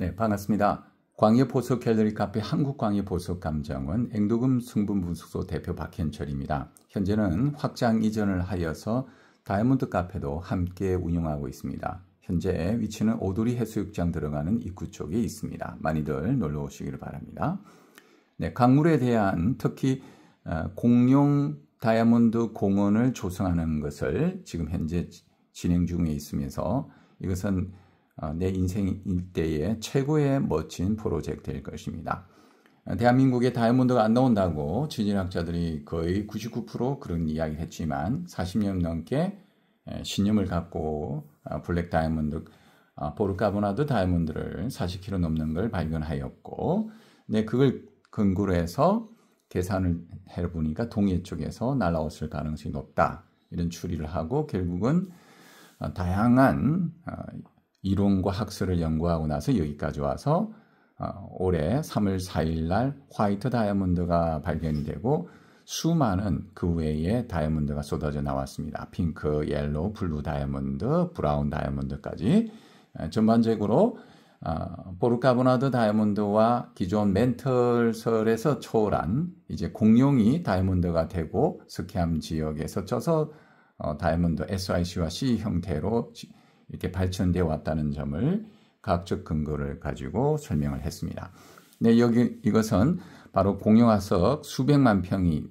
네, 반갑습니다. 광해보석 갤러리 카페 한국광해보석감정원 앵도금 승분분석소 대표 박현철입니다. 현재는 확장 이전을 하여서 다이아몬드 카페도 함께 운영하고 있습니다. 현재 위치는 오도리 해수욕장 들어가는 입구 쪽에 있습니다. 많이들 놀러 오시기를 바랍니다. 네, 강물에 대한 특히 어, 공룡 다이아몬드 공원을 조성하는 것을 지금 현재 진행 중에 있으면서 이것은 어, 내 인생 일대의 최고의 멋진 프로젝트일 것입니다. 대한민국에 다이아몬드가 안 나온다고 지질학자들이 거의 99% 그런 이야기를 했지만 40년 넘게 신념을 갖고 어, 블랙 다이아몬드, 어, 보르카보나드 다이아몬드를 40kg 넘는 걸 발견하였고 네, 그걸 근거로 해서 계산을 해보니까 동해 쪽에서 날아왔을 가능성이 높다. 이런 추리를 하고 결국은 다양한 이론과 학설을 연구하고 나서 여기까지 와서 어, 올해 3월 4일 날 화이트 다이아몬드가 발견이 되고 수많은 그 외에 다이아몬드가 쏟아져 나왔습니다. 핑크, 옐로우, 블루 다이아몬드, 브라운 다이아몬드까지 어, 전반적으로 어, 보르카보나드 다이아몬드와 기존 멘털설에서 초월한 이제 공룡이 다이아몬드가 되고 스캠 지역에 서쳐서 어, 다이아몬드 SIC와 C 형태로 시, 이렇게 발전되어 왔다는 점을 과학적 근거를 가지고 설명을 했습니다. 네, 여기 이것은 바로 공룡화석 수백만 평의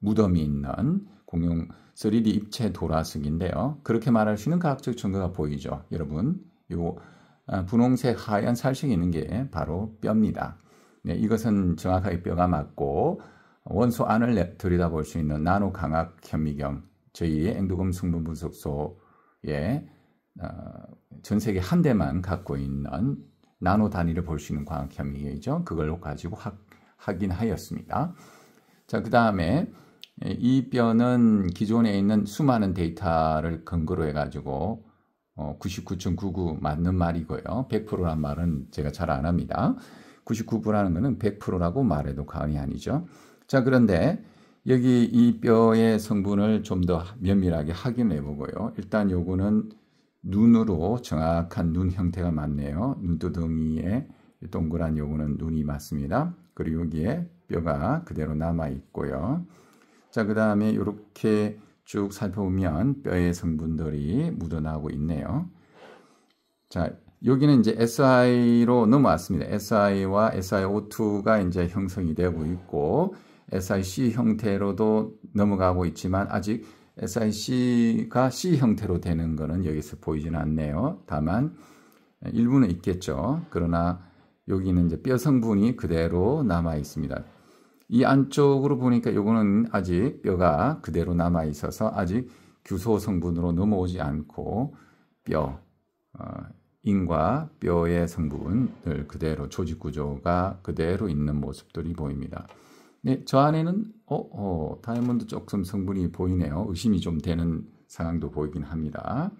무덤이 있는 공룡 3D 입체 도라석인데요. 그렇게 말할 수 있는 과학적 증거가 보이죠. 여러분, 이 아, 분홍색 하얀 살색이 있는 게 바로 뼈입니다. 네, 이것은 정확하게 뼈가 맞고 원소 안을 들여다볼 수 있는 나노 강학 현미경 저희 앵두금 성분 분석소의 어, 전 세계 한 대만 갖고 있는 나노 단위를 볼 수 있는 광학협의회죠. 그걸로 가지고 학, 확인하였습니다. 자, 그 다음에 이 뼈는 기존에 있는 수많은 데이터를 근거로 해가지고 99.99 어, 맞는 말이고요. 100%란 말은 제가 잘 안 합니다. 99%라는 것은 100%라고 말해도 과언이 아니죠. 자, 그런데 여기 이 뼈의 성분을 좀 더 면밀하게 확인해 보고요. 일단 요거는 눈으로 정확한 눈 형태가 맞네요. 눈두덩이에 동그란 요거는 눈이 맞습니다. 그리고 여기에 뼈가 그대로 남아 있고요. 자, 그 다음에 이렇게 쭉 살펴보면 뼈의 성분들이 묻어나고 있네요. 자, 여기는 이제 SI로 넘어왔습니다. SI와 SiO2가 이제 형성이 되고 있고 SiC 형태로도 넘어가고 있지만 아직 SIC가 C 형태로 되는 것은 여기서 보이지는 않네요. 다만 일부는 있겠죠. 그러나 여기는 이제 뼈 성분이 그대로 남아 있습니다. 이 안쪽으로 보니까 이거는 아직 뼈가 그대로 남아 있어서 아직 규소 성분으로 넘어오지 않고 뼈, 어, 인과 뼈의 성분을 그대로 조직 구조가 그대로 있는 모습들이 보입니다. 네, 저 안에는 어, 어, 다이아몬드 쪽금 성분이 보이네요. 의심이 좀 되는 상황도 보이긴 합니다.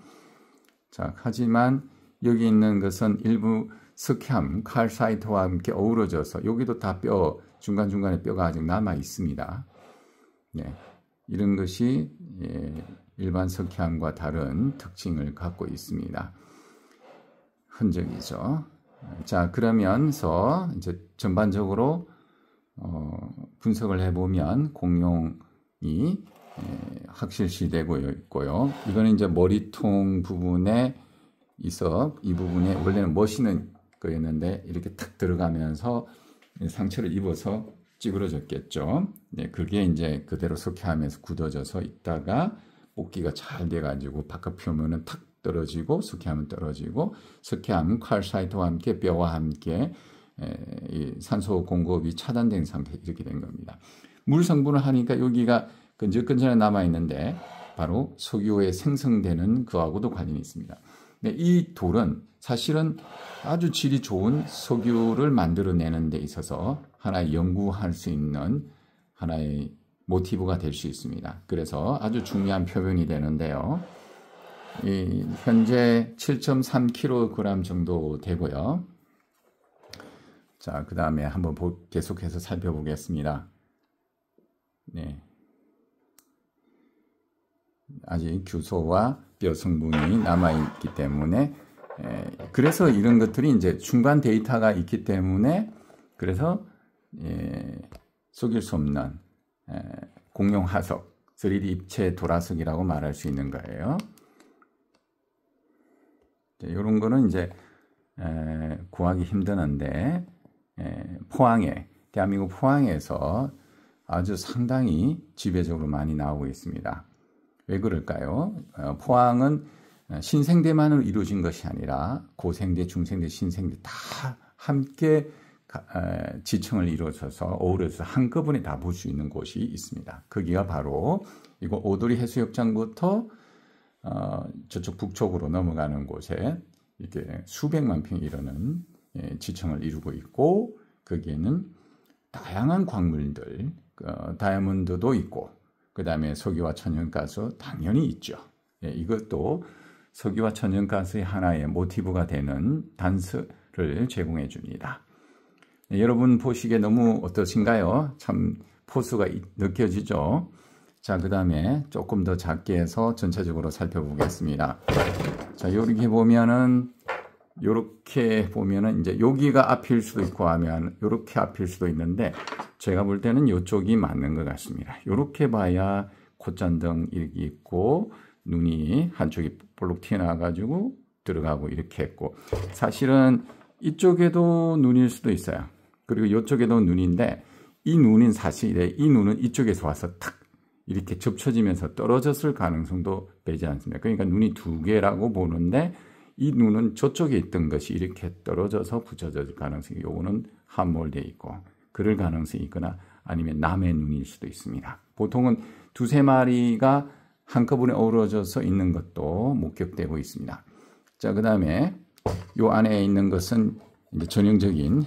자, 하지만 여기 있는 것은 일부 석회암, 칼사이트와 함께 어우러져서 여기도 다 뼈, 중간중간에 뼈가 아직 남아 있습니다. 네, 이런 것이 예, 일반 석회암과 다른 특징을 갖고 있습니다. 흔적이죠. 자, 그러면서 이제 전반적으로 어, 분석을 해보면 공룡이 예, 확실시 되고 있고요. 이거는 이제 머리통 부분에 있어 이 부분에 원래는 멋있는 거였는데 이렇게 탁 들어가면서 상처를 입어서 찌그러졌겠죠. 네, 그게 이제 그대로 석회하면서 굳어져서 있다가 뽑기가 잘 돼가지고 바깥 표면은 탁 떨어지고 석회하면 떨어지고 석회암 칼사이트와 함께 뼈와 함께 산소 공급이 차단된 상태 이렇게 된 겁니다. 물 성분을 하니까 여기가 근접근처 남아 있는데 바로 석유에 생성되는 그하고도 관련이 있습니다. 이 돌은 사실은 아주 질이 좋은 석유를 만들어내는 데 있어서 하나의 연구할 수 있는 하나의 모티브가 될 수 있습니다. 그래서 아주 중요한 표면이 되는데요. 현재 7.3kg 정도 되고요. 자, 그 다음에 한번 보, 계속해서 살펴보겠습니다. 네. 아직 규소와 뼈 성분이 남아있기 때문에, 에, 그래서 이런 것들이 이제 중간 데이터가 있기 때문에, 그래서, 예, 속일 수 없는 에, 공룡 화석, 3D 입체 돌화석이라고 말할 수 있는 거예요. 이런 거는 이제 에, 구하기 힘드는데, 예, 포항에 대한민국 포항에서 아주 상당히 지배적으로 많이 나오고 있습니다. 왜 그럴까요? 어, 포항은 신생대만으로 이루어진 것이 아니라 고생대, 중생대, 신생대 다 함께 어, 지층을 이루어져서 어우러져서 한꺼번에 다 볼 수 있는 곳이 있습니다. 거기가 바로 이거 오도리 해수욕장부터 어, 저쪽 북쪽으로 넘어가는 곳에 이렇게 수백만 평이 이르는 예, 지청을 이루고 있고 거기에는 다양한 광물들 어, 다이아몬드도 있고 그 다음에 석유와 천연가스 당연히 있죠. 예, 이것도 석유와 천연가스의 하나의 모티브가 되는 단서를 제공해 줍니다. 예, 여러분 보시기에 너무 어떠신가요? 참 포스가 느껴지죠? 자, 그 다음에 조금 더 작게 해서 전체적으로 살펴보겠습니다. 자, 이렇게 보면은 요렇게 보면은 이제 여기가 앞일 수도 있고 하면 요렇게 앞일 수도 있는데 제가 볼 때는 요쪽이 맞는 것 같습니다. 요렇게 봐야 콧잔등 이렇게 있고 눈이 한쪽이 볼록 튀어나와가지고 들어가고 이렇게 했고 사실은 이쪽에도 눈일 수도 있어요. 그리고 요쪽에도 눈인데 이눈은사실이 눈은 이쪽에서 와서 탁 이렇게 접쳐지면서 떨어졌을 가능성도 되지 않습니다. 그러니까 눈이 두 개라고 보는데 이 눈은 저쪽에 있던 것이 이렇게 떨어져서 붙여질 가능성이 요거는 함몰되어 있고 그럴 가능성이 있거나 아니면 남의 눈일 수도 있습니다. 보통은 두세 마리가 한꺼번에 어우러져서 있는 것도 목격되고 있습니다. 자, 그 다음에 요 안에 있는 것은 이제 전형적인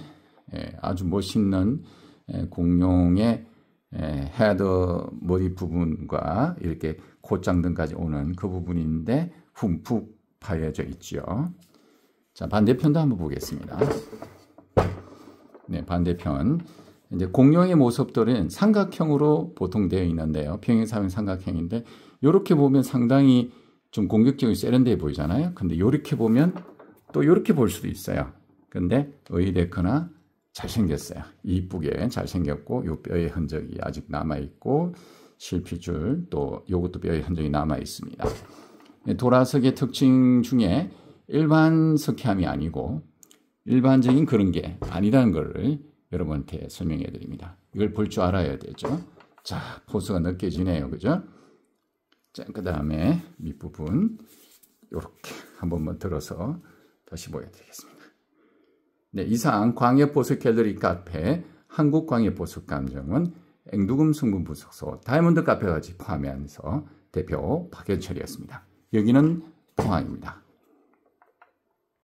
예, 아주 멋있는 예, 공룡의 예, 헤더 머리 부분과 이렇게 곧장 등까지 오는 그 부분인데 훈푹 파여져 있죠 자, 반대편도 한번 보겠습니다. 네, 반대편. 이제 공룡의 모습들은 삼각형으로 보통 되어 있는데요. 평행사면 삼각형인데 이렇게 보면 상당히 좀 공격적이 세련되어 보이잖아요. 근데 이렇게 보면 또 이렇게 볼 수도 있어요. 근데 의이됐거나 잘생겼어요. 이쁘게 잘생겼고 요 뼈의 흔적이 아직 남아있고 실피줄또 요것도 뼈의 흔적이 남아있습니다. 예, 돌아서기의 특징 중에 일반 석회암이 아니고 일반적인 그런 게 아니라는 걸 여러분한테 설명해 드립니다. 이걸 볼 줄 알아야 되죠. 자, 포수가 느껴지네요. 그죠? 자, 그 다음에 밑부분 이렇게 한 번만 들어서 다시 보여드리겠습니다. 네, 이상 광역보석 갤러리 카페 한국광역보석감정은 앵두금 성분 부석소 다이몬드 카페까지 포함해서 대표 박현철이었습니다. 여기는 평화입니다